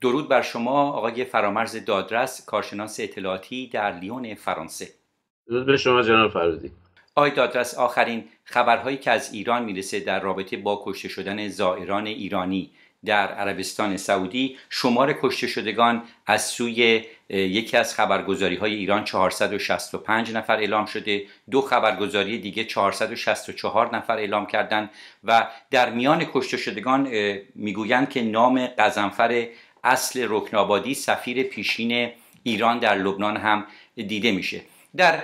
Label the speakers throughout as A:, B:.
A: درود بر شما آقای فرامرز دادرس کارشناس اطلاعاتی در لیون فرانسه درود بر شما جناب فرودی آقای دادرس آخرین خبرهایی که از ایران میرسه در رابطه با کشته شدن زائران ایرانی در عربستان سعودی شمار کشته شدگان از سوی یکی از خبرگزاری های ایران 465 نفر اعلام شده دو خبرگزاری دیگه 464 نفر اعلام کردند و در میان کشته شدگان میگویند که نام قزنفر اصل رکنابادی سفیر پیشین ایران در لبنان هم دیده میشه در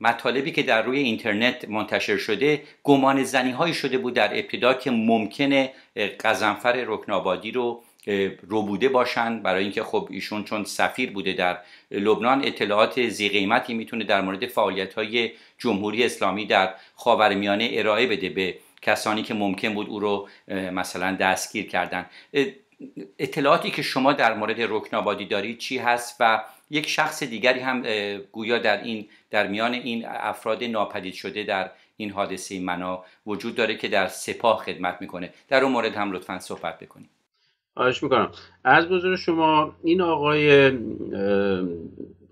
A: مطالبی که در روی اینترنت منتشر شده گمان زنی هایی شده بود در ابتدا که ممکنه قزنفر رکنابادی رو روبوده باشند برای اینکه خب ایشون چون سفیر بوده در لبنان اطلاعات زی قیمتی میتونه در مورد فعالیت های جمهوری اسلامی در خاورمیانه ارائه بده به کسانی که ممکن بود او رو مثلا دستگیر کردن اطلاعاتی که شما در مورد رکنابادی دارید چی هست و یک شخص دیگری هم گویا در این در میان این افراد ناپدید شده در این حادثه منا وجود داره که در سپاه خدمت میکنه در اون مورد هم لطفا صحبت بکنید
B: آش میکنم از بزرگ شما این آقای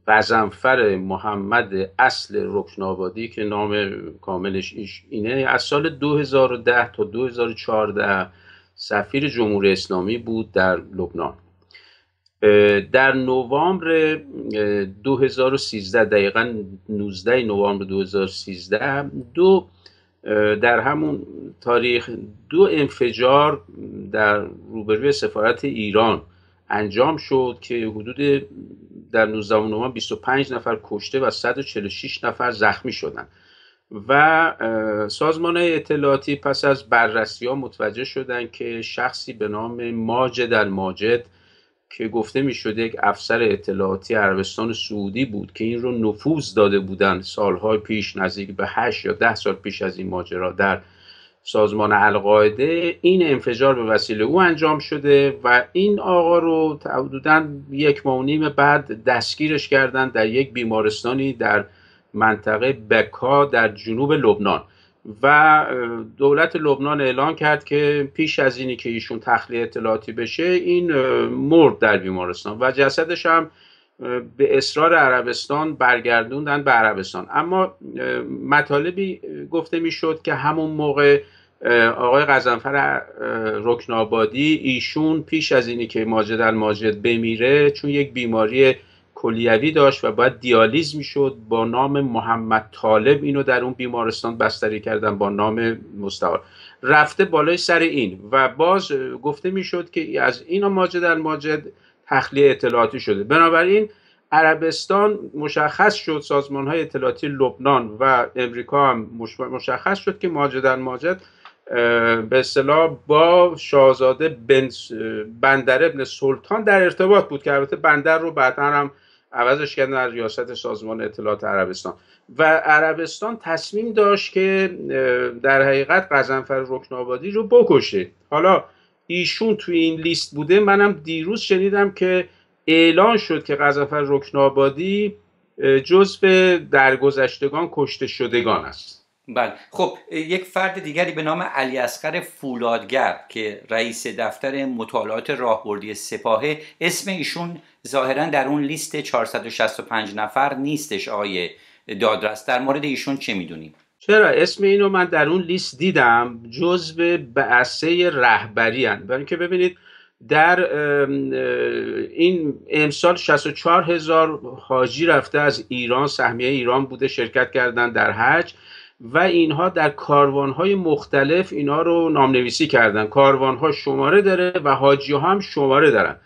B: غزنفر محمد اصل رکنابادی که نام کاملش اینه از سال 2010 تا 2014 سفیر جمهوری اسلامی بود در لبنان در نوامبر 2013 دقیقا 19 نوامبر 2013 دو در همون تاریخ دو انفجار در روبروی سفارت ایران انجام شد که حدود در 19 نوامبر 25 نفر کشته و 146 نفر زخمی شدند و سازمان اطلاعاتی پس از بررسی ها متوجه شدن که شخصی به نام ماجد الماجد که گفته می شده یک افسر اطلاعاتی عربستان سعودی بود که این رو نفوذ داده بودند سالهای پیش نزدیک به 8 یا 10 سال پیش از این ماجرا در سازمان القاعده این انفجار به وسیله او انجام شده و این آقا رو حدودا یک ماه و نیم بعد دستگیرش کردن در یک بیمارستانی در منطقه بکا در جنوب لبنان و دولت لبنان اعلام کرد که پیش از اینی که ایشون تخلیه اطلاعاتی بشه این مرد در بیمارستان و جسدش هم به اصرار عربستان برگردوندن به عربستان اما مطالبی گفته میشد که همون موقع آقای غزنفر رکنابادی ایشون پیش از اینی که ماجد الماجد بمیره چون یک بیماری کلیوی داشت و باید دیالیز میشد با نام محمد طالب اینو در اون بیمارستان بستری کردن با نام مستعار رفته بالای سر این و باز گفته میشد که از این ماجد در ماجد تخلیه اطلاعاتی شده بنابراین عربستان مشخص شد سازمان های اطلاعاتی لبنان و امریکا هم مشخص شد که ماجد در ماجد به اصطلاح با شاهزاده بندر ابن سلطان در ارتباط بود که البته بندر رو بعدا هم عوضش کردن ریاست سازمان اطلاعات عربستان و عربستان تصمیم داشت که در حقیقت قزنفر رکنابادی رو بکشه حالا ایشون توی این لیست بوده منم دیروز شنیدم که اعلان شد که قزنفر رکنآبادی جزو درگذشتگان کشته شدگان است
A: بله خب یک فرد دیگری به نام علی اصغر فولادگر که رئیس دفتر مطالعات راهبردی سپاهه اسم ایشون ظاهرا در اون لیست 465 نفر نیستش آقای دادرس در مورد ایشون چه میدونیم
B: چرا اسم اینو من در اون لیست دیدم جزو بعثه رهبری هن برای اینکه ببینید در این امسال 64 هزار حاجی رفته از ایران سهمیه ایران بوده شرکت کردن در حج و اینها در کاروانهای مختلف اینا رو نامنویسی کردن کاروانها شماره داره و حاجی هم شماره دارن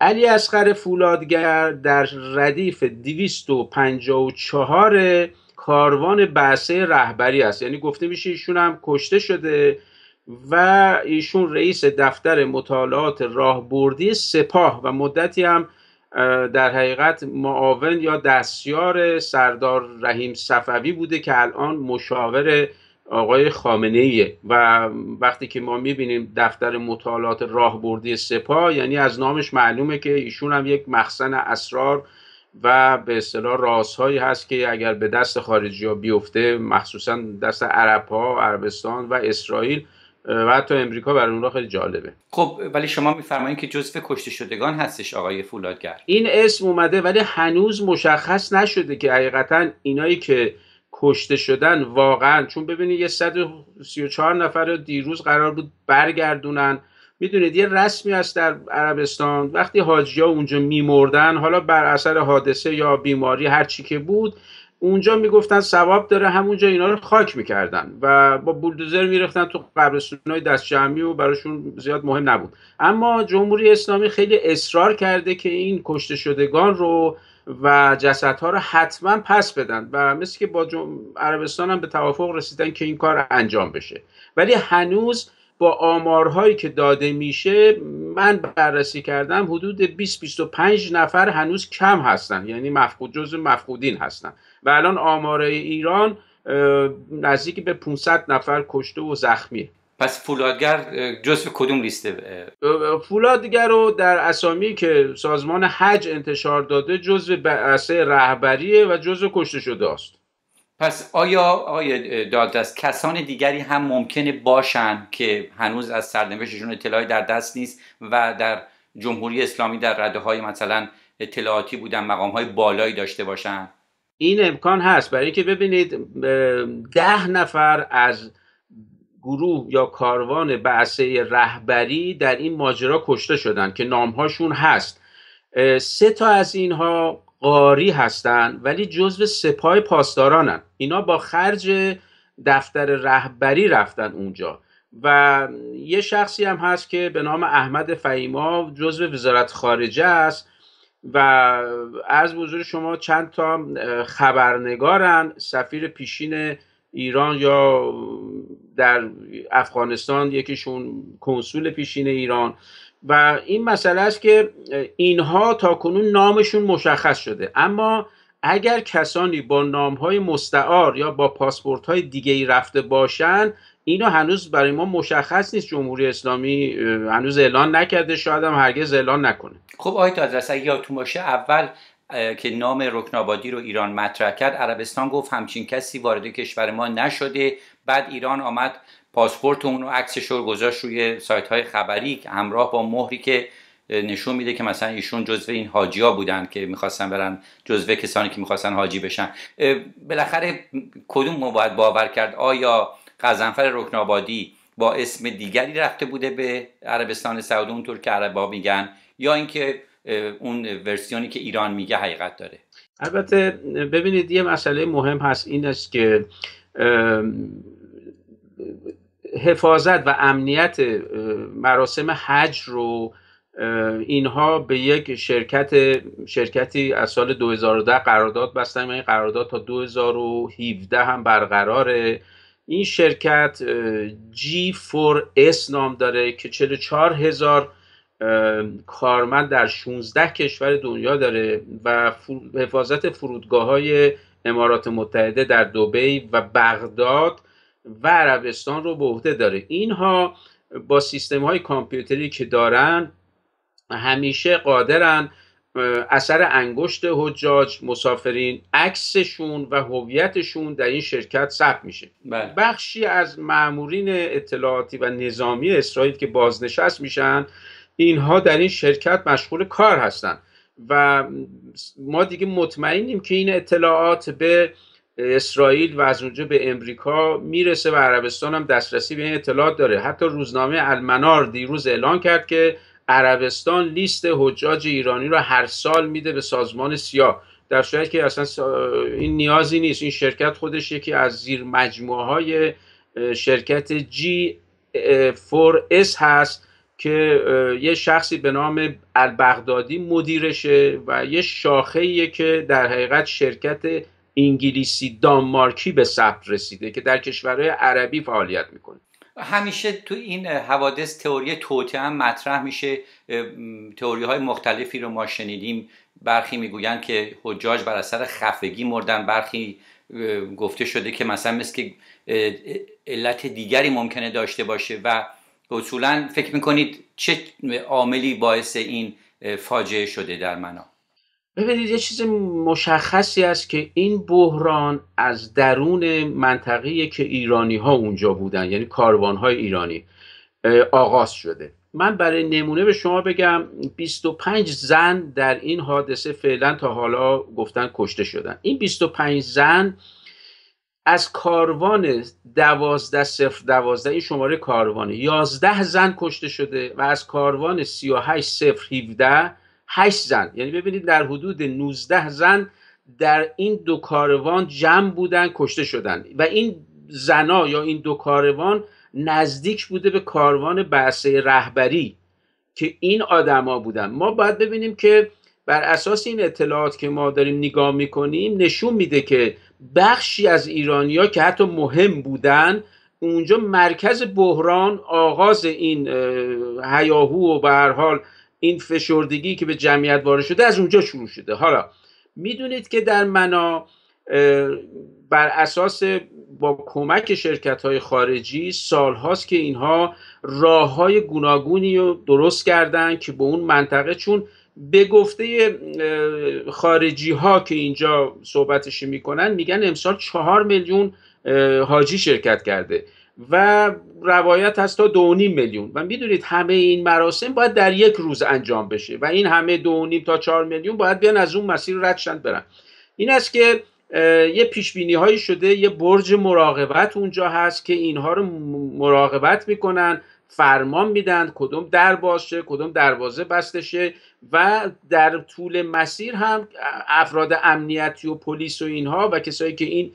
B: علی اصغر فولادگر در ردیف 254 کاروان بعثه رهبری است یعنی گفته میشه ایشون هم کشته شده و ایشون رئیس دفتر مطالعات راهبردی سپاه و مدتی هم در حقیقت معاون یا دستیار سردار رحیم صفوی بوده که الان مشاور آقای خامنه و وقتی که ما میبینیم دفتر مطالعات راهبردی سپاه یعنی از نامش معلومه که ایشون هم یک مخزن اسرار و به اصطلاح رازهایی هست که اگر به دست خارجی ها بیفته مخصوصا دست عرب ها عربستان و اسرائیل
A: و حتی امریکا برای اونها خیلی جالبه خب ولی شما میفرمایید که جزو کشته شدگان هستش آقای فولادگر این
B: اسم اومده ولی هنوز مشخص نشده که حقیقتا اینایی که کشته شدن واقعا چون ببینید یه 134 نفر دیروز قرار بود برگردونن میدونید یه رسمی هست در عربستان وقتی حاجیا اونجا میمردن حالا بر اثر حادثه یا بیماری هر که بود اونجا میگفتن ثواب داره همونجا اینا رو خاک میکردن و با بولدوزر میرفتن تو های دست جمعی و براشون زیاد مهم نبود اما جمهوری اسلامی خیلی اصرار کرده که این کشته شدگان رو و جسدها رو حتما پس بدن و مثل که با عربستان هم به توافق رسیدن که این کار انجام بشه ولی هنوز با آمارهایی که داده میشه من بررسی کردم حدود 20 25 نفر هنوز کم هستن یعنی مفقود جزو مفقودین هستن و الان آمار ایران نزدیک به 500 نفر کشته و زخمیه
A: پس فولادگر جزو کدوم لیسته
B: فولادگر رو در اسامی که سازمان حج انتشار داده جزو اثر رهبریه و جزو کشته شده است
A: پس آیا آقای دادرست کسان دیگری هم ممکنه باشند که هنوز از سرنوشتشون اطلاعی در دست نیست و در جمهوری اسلامی در رده های مثلا اطلاعاتی بودن مقام های بالایی داشته باشند
B: این امکان هست برای اینکه ببینید ده نفر از گروه یا کاروان بعثه رهبری در این ماجرا کشته شدند که نامهاشون هست سه تا از اینها قاری هستند، ولی جزو سپاه پاسدارانن اینا با خرج دفتر رهبری رفتن اونجا و یه شخصی هم هست که به نام احمد فهیما جزو وزارت خارجه است و از حضور شما چند تا خبرنگارن سفیر پیشین ایران یا در افغانستان یکیشون کنسول پیشین ایران و این مسئله است که اینها تا کنون نامشون مشخص شده اما اگر کسانی با نام های مستعار یا با پاسپورت های دیگه ای رفته باشن اینا هنوز برای ما
A: مشخص نیست جمهوری اسلامی هنوز اعلان نکرده شاید هم هرگز اعلان نکنه خب آقای تادرس اگه یادتون باشه اول که نام رکنابادی رو ایران مطرح کرد عربستان گفت همچین کسی وارد کشور ما نشده بعد ایران آمد پاسپورت اون رو عکسش رو گذاشت روی سایت های خبری همراه با مهری که نشون میده که مثلا ایشون جزو این ها بودن که میخواستن برن جزو کسانی که میخواستن حاجی بشن بالاخره کدوم ما باید باور کرد آیا قزنفر رکنابادی با اسم دیگری رفته بوده به عربستان سعودی اونطور که عربا میگن یا اینکه اون ورسیونی که ایران میگه حقیقت داره
B: البته ببینید یه مسئله مهم هست این است که حفاظت و امنیت مراسم حج رو اینها به یک شرکت شرکتی از سال 2010 قرارداد بستن این قرارداد تا 2017 هم برقراره این شرکت G4S نام داره که 44 هزار کارمند در 16 کشور دنیا داره و حفاظت فرودگاه های امارات متحده در دوبی و بغداد و عربستان رو به عهده داره اینها با سیستم های کامپیوتری که دارن همیشه قادرن اثر انگشت حجاج مسافرین عکسشون و هویتشون در این شرکت ثبت میشه بله. بخشی از معمورین اطلاعاتی و نظامی اسرائیل که بازنشست میشن اینها در این شرکت مشغول کار هستند و ما دیگه مطمئنیم که این اطلاعات به اسرائیل و از اونجا به امریکا میرسه و عربستان هم دسترسی به این اطلاعات داره حتی روزنامه المنار دیروز اعلان کرد که عربستان لیست حجاج ایرانی را هر سال میده به سازمان سیاه در شاید که اصلا این نیازی نیست این شرکت خودش یکی از زیر مجموعه های شرکت جی 4 اس هست که یه شخصی به نام البغدادی مدیرشه و یه شاخه که در حقیقت شرکت انگلیسی دانمارکی به ثبت رسیده که در کشورهای عربی فعالیت میکنه
A: همیشه تو این حوادث تئوری توته هم مطرح میشه تئوری های مختلفی رو ما شنیدیم برخی میگویند که حجاج بر اثر خفگی مردن برخی گفته شده که مثلا مثل که علت دیگری ممکنه داشته باشه و اصولا فکر میکنید چه عاملی باعث این فاجعه شده در منا
B: ببینید یه چیز مشخصی است که این بحران از درون منطقه که ایرانی ها اونجا بودن یعنی کاروان های ایرانی آغاز شده من برای نمونه به شما بگم 25 زن در این حادثه فعلا تا حالا گفتن کشته شدن این 25 زن از کاروان دوازده صفر دوازده این شماره کاروانه یازده زن کشته شده و از کاروان 38 صفر 17 8 زن یعنی ببینید در حدود 19 زن در این دو کاروان جمع بودن کشته شدن و این زنا یا این دو کاروان نزدیک بوده به کاروان بحثه رهبری که این آدما بودن ما باید ببینیم که بر اساس این اطلاعات که ما داریم نگاه میکنیم نشون میده که بخشی از ایرانیا که حتی مهم بودن اونجا مرکز بحران آغاز این هیاهو و به حال این فشردگی که به جمعیت وارد شده از اونجا شروع شده حالا میدونید که در منا بر اساس با کمک شرکت های خارجی سالهاست که اینها راه های گوناگونی رو درست کردن که به اون منطقه چون به گفته خارجی ها که اینجا صحبتش میکنن میگن امسال چهار میلیون حاجی شرکت کرده و روایت هست تا دو میلیون و میدونید همه این مراسم باید در یک روز انجام بشه و این همه دو تا چهار میلیون باید بیان از اون مسیر ردشند برن این است که یه پیش بینی هایی شده یه برج مراقبت اونجا هست که اینها رو مراقبت میکنن فرمان میدن کدوم در باشه کدوم دروازه بسته شه و در طول مسیر هم افراد امنیتی و پلیس و اینها و کسایی که این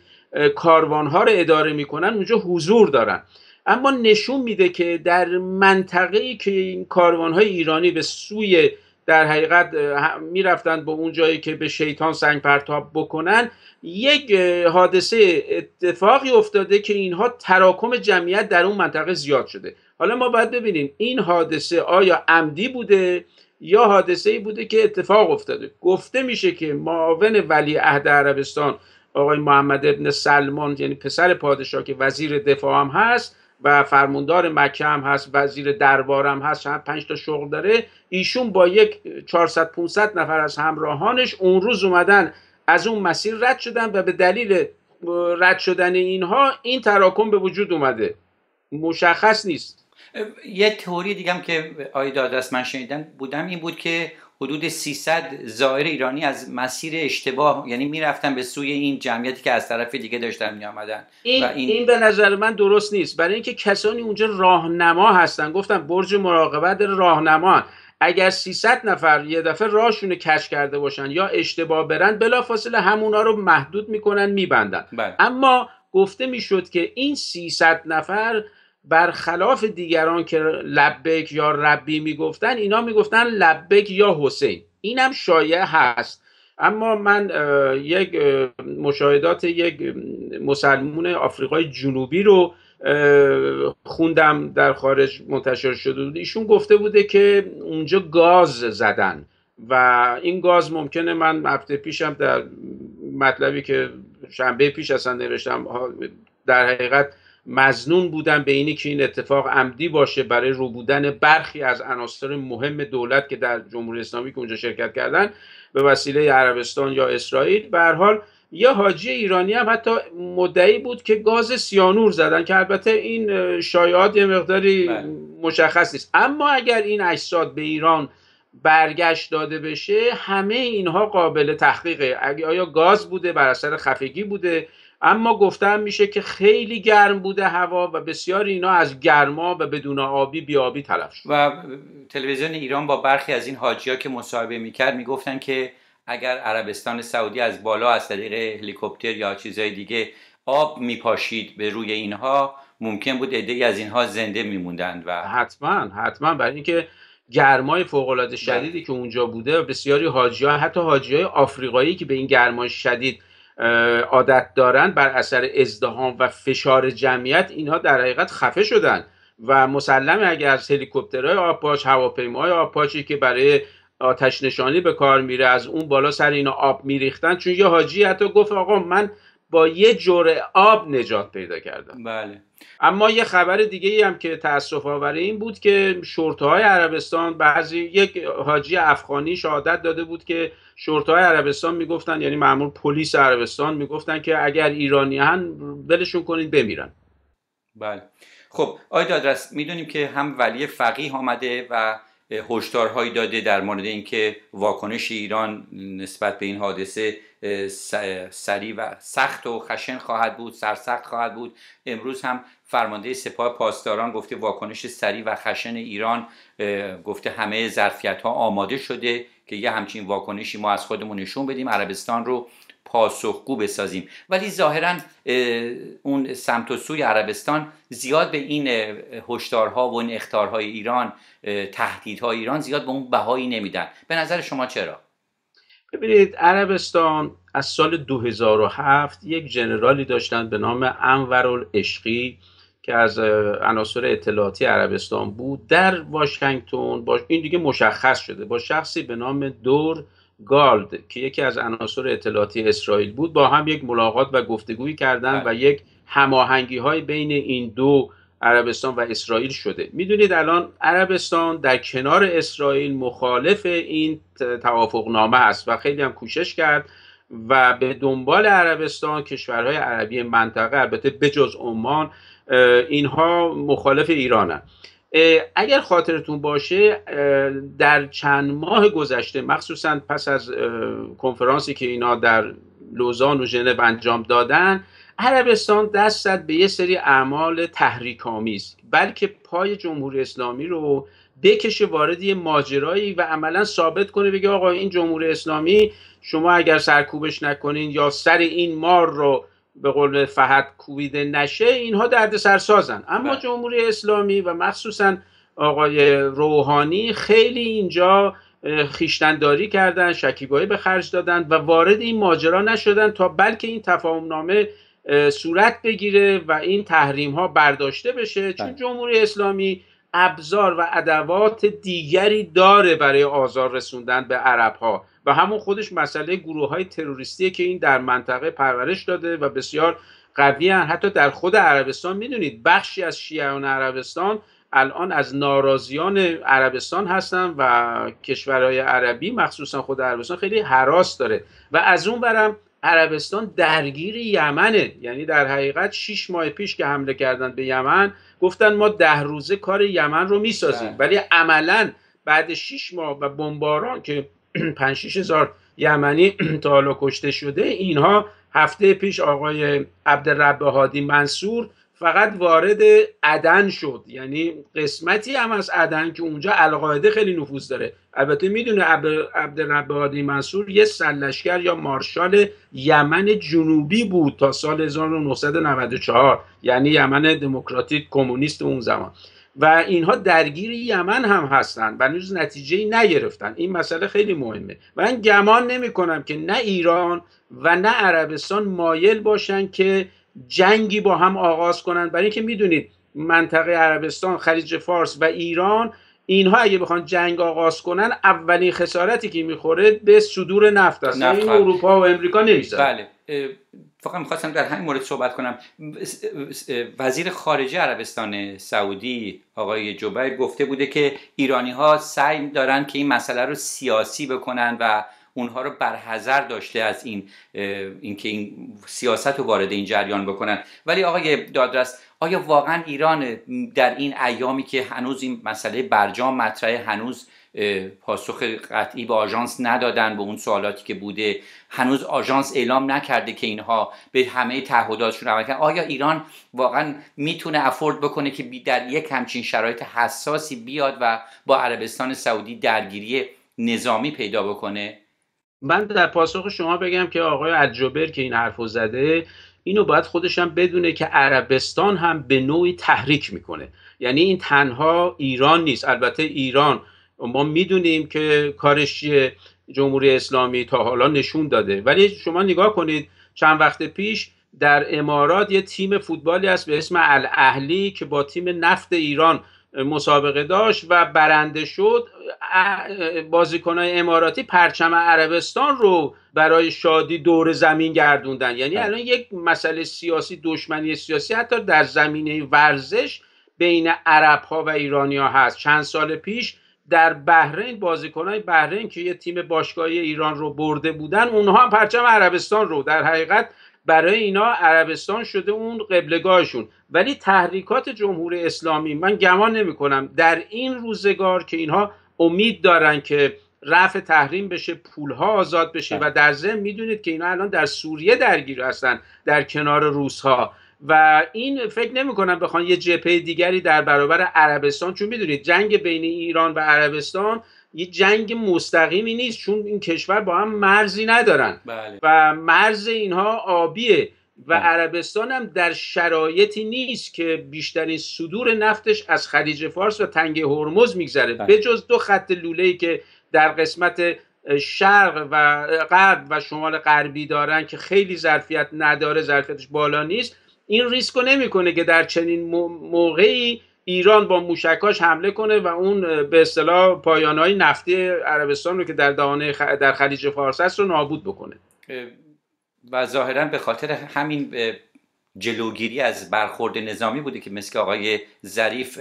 B: کاروان ها رو اداره میکنن اونجا حضور دارن اما نشون میده که در منطقه ای که این کاروان های ایرانی به سوی در حقیقت میرفتن به اون جایی که به شیطان سنگ پرتاب بکنن یک حادثه اتفاقی افتاده که اینها تراکم جمعیت در اون منطقه زیاد شده حالا ما باید ببینیم این حادثه آیا عمدی بوده یا حادثه ای بوده که اتفاق افتاده گفته میشه که معاون ولی عهد عربستان آقای محمد ابن سلمان یعنی پسر پادشاه که وزیر دفاع هم هست و فرموندار مکه هم هست وزیر دربار هم هست هم پنج تا شغل داره ایشون با یک 400 500 نفر از همراهانش اون روز اومدن از اون مسیر رد شدن و به دلیل رد شدن اینها این تراکم به وجود اومده مشخص نیست
A: یه تئوری دیگه که آیداد دادرس من شنیدم بودم این بود که حدود 300 زائر ایرانی از مسیر اشتباه یعنی میرفتن به سوی این جمعیتی که از طرف دیگه داشتن می این, این... این...
B: به نظر من درست نیست برای اینکه کسانی اونجا راهنما هستن گفتم برج مراقبت راهنما اگر 300 نفر یه دفعه راهشون کش کرده باشن یا اشتباه برن بلافاصله همونا رو محدود میکنن میبندن بله. اما گفته میشد که این 300 نفر برخلاف دیگران که لبک یا ربی میگفتن اینا میگفتن لبک یا حسین اینم شایع هست اما من یک مشاهدات یک مسلمون آفریقای جنوبی رو خوندم در خارج منتشر شده بود ایشون گفته بوده که اونجا گاز زدن و این گاز ممکنه من هفته پیشم در مطلبی که شنبه پیش اصلا نوشتم در حقیقت مزنون بودن به اینی که این اتفاق عمدی باشه برای رو بودن برخی از عناصر مهم دولت که در جمهوری اسلامی که اونجا شرکت کردن به وسیله عربستان یا اسرائیل به حال یه حاجی ایرانی هم حتی مدعی بود که گاز سیانور زدن که البته این شایعات یه مقداری بله. مشخص نیست اما اگر این اجساد به ایران برگشت داده بشه همه اینها قابل تحقیقه آیا گاز بوده بر اثر خفگی بوده
A: اما گفتن میشه که خیلی گرم بوده هوا و
B: بسیار اینا از گرما و بدون
A: آبی بیابی تلف شد و تلویزیون ایران با برخی از این ها که مصاحبه میکرد میگفتن که اگر عربستان سعودی از بالا از طریق هلیکوپتر یا چیزهای دیگه آب میپاشید به روی اینها ممکن بود عده از اینها زنده میموندند و حتما حتما برای اینکه گرمای فوق شدیدی بله. که اونجا بوده و بسیاری
B: حاجی حتی حاجی های آفریقایی که به این گرمای شدید عادت دارن بر اثر ازدهام و فشار جمعیت اینها در حقیقت خفه شدن و مسلمه اگر از هلیکوپترهای آپاش هواپیماهای آپاشی که برای آتش نشانی به کار میره از اون بالا سر اینا آب میریختن چون یه حاجی حتی گفت آقا من با یه جوره آب نجات پیدا کردن بله اما یه خبر دیگه ای هم که تاسف آوره این بود که شورتهای عربستان بعضی یک حاجی افغانی شهادت داده بود که شورتهای عربستان میگفتن یعنی معمول پلیس عربستان میگفتن که اگر ایرانی هن ولشون کنید بمیرن
A: بله خب آیدادرس دادرس میدونیم که هم ولی فقیه آمده و هشدارهایی داده در مورد اینکه واکنش ایران نسبت به این حادثه سریع و سخت و خشن خواهد بود سرسخت خواهد بود امروز هم فرمانده سپاه پاسداران گفته واکنش سریع و خشن ایران گفته همه ظرفیت ها آماده شده که یه همچین واکنشی ما از خودمون نشون بدیم عربستان رو پاسخگو بسازیم ولی ظاهرا اون سمت و سوی عربستان زیاد به این هشدارها و این اختارهای ایران تهدیدهای ایران زیاد به اون بهایی نمیدن به نظر شما چرا
B: ببینید عربستان از سال 2007 یک جنرالی داشتند به نام انور اشقی که از عناصر اطلاعاتی عربستان بود در واشنگتن این دیگه مشخص شده با شخصی به نام دور گالد که یکی از عناصر اطلاعاتی اسرائیل بود با هم یک ملاقات و گفتگویی کردن بله. و یک هماهنگی های بین این دو عربستان و اسرائیل شده میدونید الان عربستان در کنار اسرائیل مخالف این نامه است و خیلی هم کوشش کرد و به دنبال عربستان کشورهای عربی منطقه البته بجز عمان اینها مخالف ایرانن اگر خاطرتون باشه در چند ماه گذشته مخصوصا پس از کنفرانسی که اینا در لوزان و ژنو انجام دادن عربستان دست زد به یه سری اعمال تحریک‌آمیز بلکه پای جمهوری اسلامی رو بکشه وارد یه ماجرایی و عملا ثابت کنه بگه آقا این جمهوری اسلامی شما اگر سرکوبش نکنین یا سر این مار رو به قول فهد کویده نشه اینها دردسر سازن اما بله. جمهوری اسلامی و مخصوصا آقای روحانی خیلی اینجا خیشتنداری کردن شکیبایی به خرج دادن و وارد این ماجرا نشدن تا بلکه این تفاهم نامه صورت بگیره و این تحریم ها برداشته بشه چون بله. جمهوری اسلامی ابزار و ادوات دیگری داره برای آزار رسوندن به عرب ها و همون خودش مسئله گروه های تروریستیه که این در منطقه پرورش داده و بسیار قوی حتی در خود عربستان میدونید بخشی از شیعان عربستان الان از ناراضیان عربستان هستن و کشورهای عربی مخصوصا خود عربستان خیلی حراس داره و از اون برم عربستان درگیر یمنه یعنی در حقیقت 6 ماه پیش که حمله کردن به یمن گفتن ما ده روزه کار یمن رو میسازیم بله. ولی عملا بعد 6 ماه و بمباران که 5 6 هزار یمنی تا کشته شده اینها هفته پیش آقای عبدالرب هادی منصور فقط وارد عدن شد یعنی قسمتی هم از عدن که اونجا القاعده خیلی نفوذ داره البته میدونه عبدالرب هادی منصور یه سلشکر یا مارشال یمن جنوبی بود تا سال 1994 یعنی یمن دموکراتیک کمونیست اون زمان و اینها درگیر یمن هم هستند و نوز نتیجه ای نگرفتن این مسئله خیلی مهمه من گمان نمی کنم که نه ایران و نه عربستان مایل باشن که جنگی با هم آغاز کنن برای اینکه میدونید منطقه عربستان خلیج فارس و ایران اینها اگه بخوان جنگ آغاز کنن اولین خسارتی که میخوره به صدور نفت است این یعنی اروپا و امریکا نمیشه بله
A: فقط میخواستم در همین مورد صحبت کنم وزیر خارجه عربستان سعودی آقای جبیر گفته بوده که ایرانی ها سعی دارن که این مسئله رو سیاسی بکنن و اونها رو برحضر داشته از این اینکه این سیاست رو وارد این جریان بکنن ولی آقای دادرس آیا واقعا ایران در این ایامی که هنوز این مسئله برجام مطرحه هنوز پاسخ قطعی به آژانس ندادن به اون سوالاتی که بوده هنوز آژانس اعلام نکرده که اینها به همه تعهداتشون عمل کردن آیا ایران واقعا میتونه افورد بکنه که در یک همچین شرایط حساسی بیاد و با عربستان سعودی درگیری نظامی پیدا بکنه
B: من در پاسخ شما بگم که آقای عجبر که این حرف زده اینو باید خودش هم بدونه که عربستان هم به نوعی تحریک میکنه یعنی این تنها ایران نیست البته ایران ما میدونیم که کارش چیه جمهوری اسلامی تا حالا نشون داده ولی شما نگاه کنید چند وقت پیش در امارات یه تیم فوتبالی هست به اسم الاهلی که با تیم نفت ایران مسابقه داشت و برنده شد بازیکنهای اماراتی پرچم عربستان رو برای شادی دور زمین گردوندن یعنی بله. الان یک مسئله سیاسی دشمنی سیاسی حتی در زمینه ورزش بین عرب ها و ایرانی ها هست چند سال پیش در بحرین بازیکنهای بحرین که یه تیم باشگاهی ایران رو برده بودن اونها پرچم عربستان رو در حقیقت برای اینا عربستان شده اون قبلگاهشون ولی تحریکات جمهوری اسلامی من گمان نمی کنم در این روزگار که اینها امید دارن که رفع تحریم بشه پولها آزاد بشه و بله. در ضمن میدونید که اینا الان در سوریه درگیر هستن در کنار روسها و این فکر نمیکنم بخوان یه جپه دیگری در برابر عربستان چون میدونید جنگ بین ایران و عربستان یه جنگ مستقیمی نیست چون این کشور با هم مرزی ندارن بله. و مرز اینها آبیه و بله. عربستان هم در شرایطی نیست که بیشترین صدور نفتش از خلیج فارس و تنگ هرمز میگذره بله. بجز دو خط لوله که در قسمت شرق و غرب و شمال غربی دارن که خیلی ظرفیت نداره ظرفیتش بالا نیست این ریسک رو نمیکنه که در چنین موقعی ایران با موشکاش حمله کنه و اون به اصطلاح پایانهای نفتی عربستان رو که در دهانه در خلیج فارس است رو نابود بکنه
A: و ظاهرا به خاطر همین جلوگیری از برخورد نظامی بوده که مثل آقای ظریف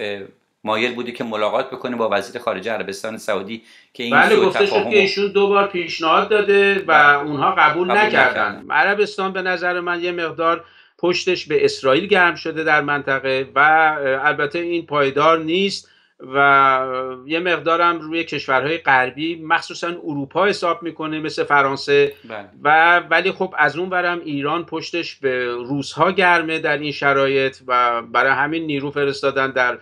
A: مایل بوده که ملاقات بکنه با وزیر خارجه عربستان سعودی که این بله گفته شد که ایشون
B: دو بار پیشنهاد داده و
A: بله. اونها قبول, قبول نکردن. نکردن
B: عربستان به نظر من یه مقدار پشتش به اسرائیل گرم شده در منطقه و البته این پایدار نیست و یه مقدارم روی کشورهای غربی مخصوصا اروپا حساب میکنه مثل فرانسه بله. و ولی خب از اون برم ایران پشتش به روزها گرمه در این شرایط و برای همین نیرو فرستادن در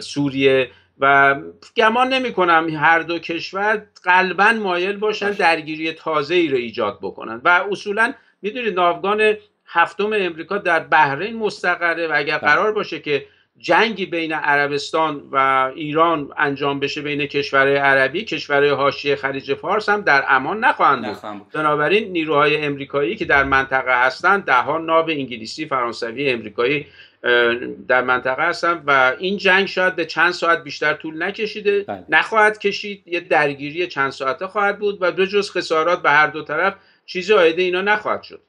B: سوریه و گمان نمی کنم هر دو کشور غالبا مایل باشن درگیری تازه ای رو ایجاد بکنن و اصولا میدونید ناوگان هفتم امریکا در بحرین مستقره و اگر بله. قرار باشه که جنگی بین عربستان و ایران انجام بشه بین کشورهای عربی کشورهای حاشیه خلیج فارس هم در امان نخواهند بود بنابراین نیروهای امریکایی که در منطقه هستند دهها ناب انگلیسی فرانسوی امریکایی در منطقه هستن و این جنگ شاید به چند ساعت بیشتر طول نکشیده بله. نخواهد کشید یه درگیری چند ساعته خواهد بود و دو جز خسارات به هر دو طرف چیزی آیده اینا نخواهد شد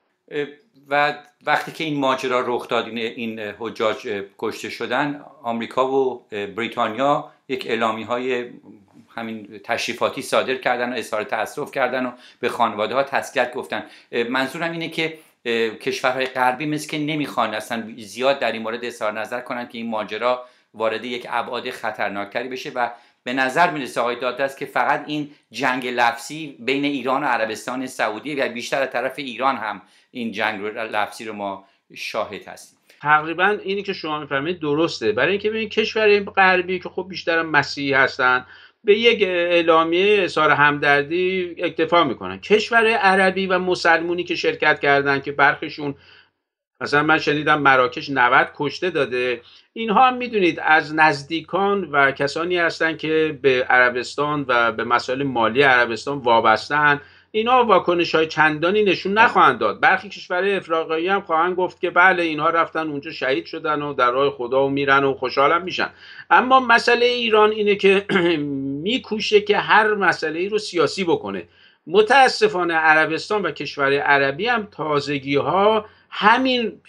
A: و وقتی که این ماجرا رخ داد این, این حجاج کشته شدن آمریکا و بریتانیا یک اعلامی های همین تشریفاتی صادر کردن و اظهار تاسف کردن و به خانواده ها تسلیت گفتن منظورم اینه که کشورهای غربی مثل که نمیخوان اصلا زیاد در این مورد اظهار نظر کنند که این ماجرا وارد یک ابعاد خطرناکتری بشه و به نظر میرسه آقای است که فقط این جنگ لفظی بین ایران و عربستان سعودی و بیشتر طرف ایران هم این جنگ لفظی رو ما شاهد هستیم
B: تقریبا اینی که شما میفرمایید درسته برای اینکه ببین کشور غربی که خب بیشتر مسیحی هستن به یک اعلامیه اظهار همدردی اکتفا میکنن کشور عربی و مسلمونی که شرکت کردن که برخشون مثلا من شنیدم مراکش 90 کشته داده اینها هم میدونید از نزدیکان و کسانی هستند که به عربستان و به مسائل مالی عربستان وابستن اینها واکنش های چندانی نشون نخواهند داد برخی کشورهای افراقایی هم خواهند گفت که بله اینها رفتن اونجا شهید شدن و در راه خدا و میرن و خوشحالم میشن اما مسئله ایران اینه که میکوشه که هر مسئله ای رو سیاسی بکنه متاسفانه عربستان و کشور عربی هم تازگی ها همین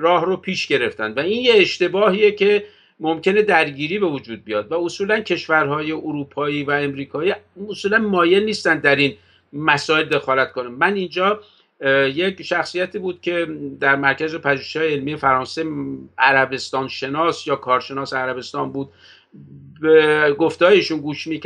B: راه رو پیش گرفتن و این یه اشتباهیه که ممکنه درگیری به وجود بیاد و اصولا کشورهای اروپایی و امریکایی اصولا مایل نیستن در این مسائل دخالت کنن من اینجا یک شخصیتی بود که در مرکز پژوهش‌های علمی فرانسه عربستان شناس یا کارشناس عربستان بود به گفتایشون گوش می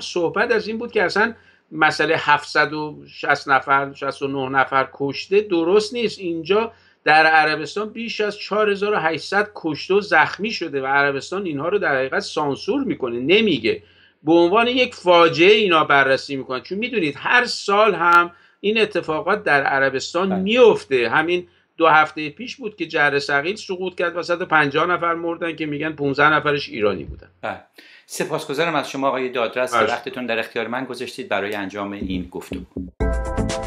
B: صحبت از این بود که اصلا مسئله 760 نفر 69 نفر کشته درست نیست اینجا در عربستان بیش از 4800 کشته و زخمی شده و عربستان اینها رو در حقیقت سانسور میکنه نمیگه به عنوان یک فاجعه اینا بررسی میکنه چون میدونید هر سال هم این اتفاقات در عربستان بله. میفته همین دو هفته پیش بود که جهر سقیل سقوط کرد و 150 نفر مردن که میگن 15 نفرش ایرانی بودن
A: بله. سپاسگزارم از شما آقای دادرس وقتتون در اختیار من گذاشتید برای انجام این گفتگو